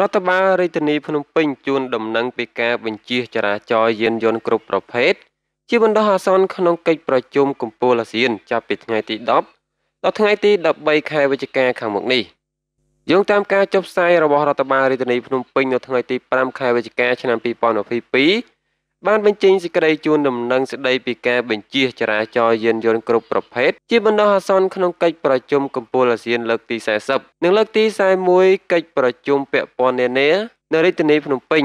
រដ្ឋបាលរាជធានីភ្នំពេញជួនដំណឹងពីការ បញ្ជាចរាចរណ៍យានយន្តគ្រប់ប្រភេទជាបណ្ដោះអាសន្នក្នុងកិច្ចប្រជុំកំពូលអាស៊ានចាប់ពីថ្ងៃទី10ដល់ថ្ងៃទី13ខែវិច្ឆិកាខាងមុខនេះយោងតាមការចុះផ្សាយរបស់រដ្ឋបាលរាជធានីភ្នំពេញនៅថ្ងៃទី5ខែវិច្ឆិកាឆ្នាំ2022បានបញ្ចេញសេចក្តីជូនដំណឹងស្តីពីការបញ្ជាចរាចរណ៍យានយន្តគ្រប់ប្រភេទជាបណ្ដោះអាសន្នក្នុងកិច្ចប្រជុំកំពូលអាស៊ានលើកទី40និងលើកទី41កិច្ចប្រជុំពាក់ព័ន្ធនានានៅរាជធានីភ្នំពេញ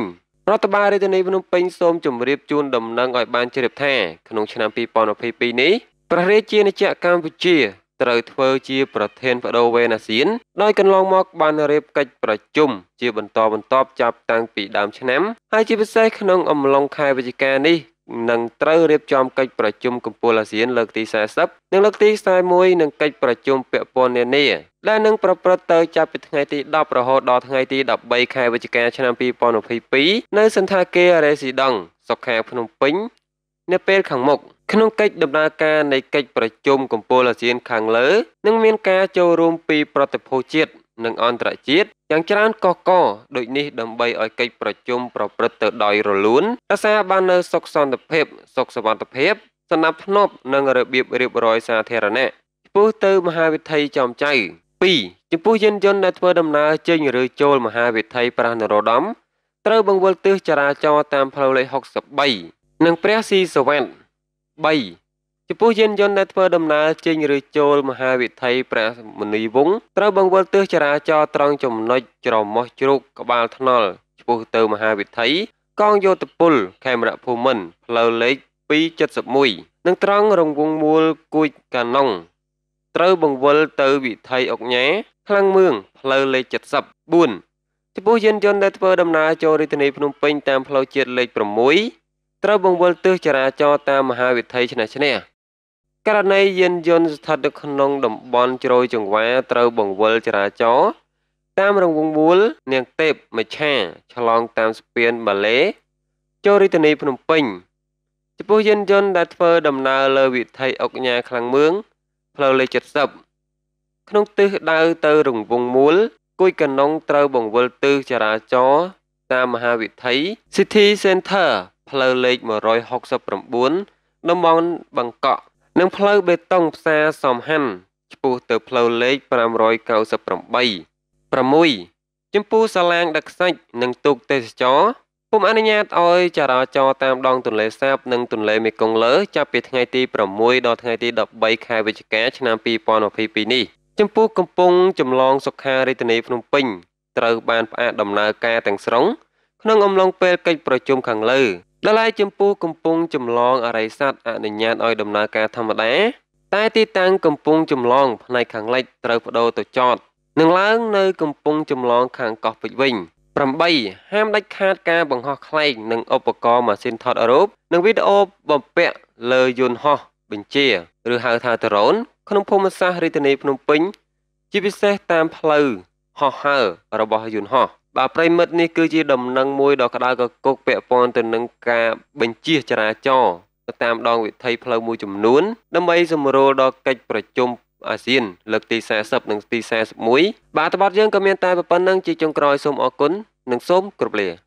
រដ្ឋបាលរាជធានីភ្នំពេញសូមជម្រាបជូនដំណឹងឲ្យបានជ្រាបថាក្នុងឆ្នាំ2022នេះព្រះរាជាណាចក្រកម្ពុជាត្រូវធ្វើជា ប្រធានបដូវេនអាស៊ានដោយកន្លងមក បានរៀបកិច្ចប្រជុំជាបន្តបន្ទាប់ចាប់តាំងពីដើមឆ្នាំហើយជាពិសេសក្នុងអំឡុងខែវិច្ឆិកានេះនឹងត្រូវរៀបចំកិច្ចប្រជុំកម្ពុជាអាស៊ានលើកទី40និងលើកទី41និងកិច្ចប្រជុំពាក់ព័ន្ធនានាដែលនឹងប្រព្រឹត្តទៅចាប់ពីថ្ងៃទី10រហូតដល់ថ្ងៃទី13ខែវិច្ឆិកាឆ្នាំ2022នៅសន្តាគារ Residence សុខាភ្នំពេញនៅពេលខាងមុខ។ក្នុងកិច្ចដំណើរការនៃកិច្ចប្រជុំកម្ពុជាអាស៊ានខាងលើនឹងមានការចូលរួមពីប្រតិភូជាតិនិងអន្តរជាតិយ៉ាងច្រើនកកកដូចនេះដើម្បីឲ្យកិច្ចប្រជុំប្រព្រឹត្តទៅដោយរលូនរក្សាបាននូវសុខសន្តិភាពសុខសวัสดิភាពសណ្ដាប់ធ្នាប់និងរបៀបរៀបរយសាធារណៈពោះទៅមហាវិថីចំចៅ2ចំពោះយានយន្តដែលធ្វើដំណើរចេញឬចូលមហាវិថីប្រះនរោត្តមត្រូវបង្វិលទិសចរាចរណ៍តាមផ្លូវលេខ63និងព្រះស៊ីសវណ្ណ3ចំពោះយានយន្តដែលធ្វើដំណើរចេញឬចូលមហាវិថីព្រះមុនីវង្សត្រូវបង្វិលទើសចរាចរណ៍ត្រង់ចំណុចច្រមុះជ្រូកក្បាលថ្នល់ឆ្ពោះទៅមហាវិថី កងយោធពលខេមរភូមិន្ទផ្លូវលេខ271និងត្រង់រង្វង់មូលគួចកាណុងត្រូវបង្វិលទៅវិថីអុកញ៉ាខ្លាំងមឿងផ្លូវលេខ74ចំពោះយានយន្តដែលធ្វើដំណើរចូលរាជធានីភ្នំពេញតាម ផ្លូវជាតិលេខ6ត្រូវបង្វិលទិសចរាចរណ៍តាមមហាវិថីឆ្នេះឆ្នេះករណីយានយន្តស្ថិតនៅក្នុងតំបន់ជ្រោយចង្វាត្រូវបង្វិលចរាចរណ៍តាមរង្វង់មូលនាងទេពមច្ឆា ឆ្លងតាមស្ពានម៉ាឡេចូលរាជធានីភ្នំពេញចំពោះយានយន្តដែលធ្វើដំណើរលើវិថីអុកញ៉ាខ្លាំងមឿងផ្លូវលេខ70ក្នុងទិសដៅទៅរង្វង់មូលគួយកណ្ដុងត្រូវបង្វិលទិសចរាចរណ៍តាមមហាវិថី City Center ផ្លូវលេខ169តំបន់បង្កក់ និង ផ្លូវបេតុង ផ្សារសំហាន់ឆ្ពោះទៅផ្លូវលេខ598 6ចម្ពោះសាឡាងដឹកសាច់និងទូកទេសចរពុំអនុញ្ញាតឲ្យចរាចរតាមដងទន្លេសាបនិងទន្លេមេគង្គលើចាប់ពីថ្ងៃទី6ដល់ថ្ងៃទី13ខែវិច្ឆិកាឆ្នាំ2022នេះចម្ពោះកំពុងចម្លងសុខារាជធានីភ្នំពេញត្រូវបានផ្អាកដំណើរការទាំងស្រុងក្នុងអំឡុងពេលកិច្ចប្រជុំខាងលើដល់ឯចម្ពោះកំពង់ចម្លងអរិយស័តអនុញ្ញាតឲ្យដំណើរការធម្មតាតែទីតាំងកំពង់ចម្លងផ្នែកខាងលិចត្រូវបដូរទៅចតនឹងឡើងនៅកំពង់ចម្លងខាងកោះពេជ្រវិញ8ហាមដាច់ខាតការបង្ហោះខ្លែងនិងឧបករណ៍ម៉ាស៊ីនថតរូបនិងវីដេអូបំពាក់លើយន្តហោះបញ្ជាឬហៅថាដ្រូនក្នុងភូមិសាស្ត្ររាជធានីភ្នំពេញជាពិសេសតាមផ្លូវហោះហើររបស់យន្តហោះបាទប្រិមិត្តនេះគឺជាដំណឹងមួយដ៏ក្តៅកគុកពាក់ព័ន្ធទៅនឹងការបញ្ជាចរាចរណ៍តាមដង វិធីផ្លូវមួយចំនួន ដើម្បីសម្រួលដល់កិច្ចប្រជុំអាស៊ានលើកទី40និងទី41បាទតបតយើងក៏មានតែប៉ុណ្្នឹងជាចុងក្រោយសូមអរគុណនិងសូមគោរពលា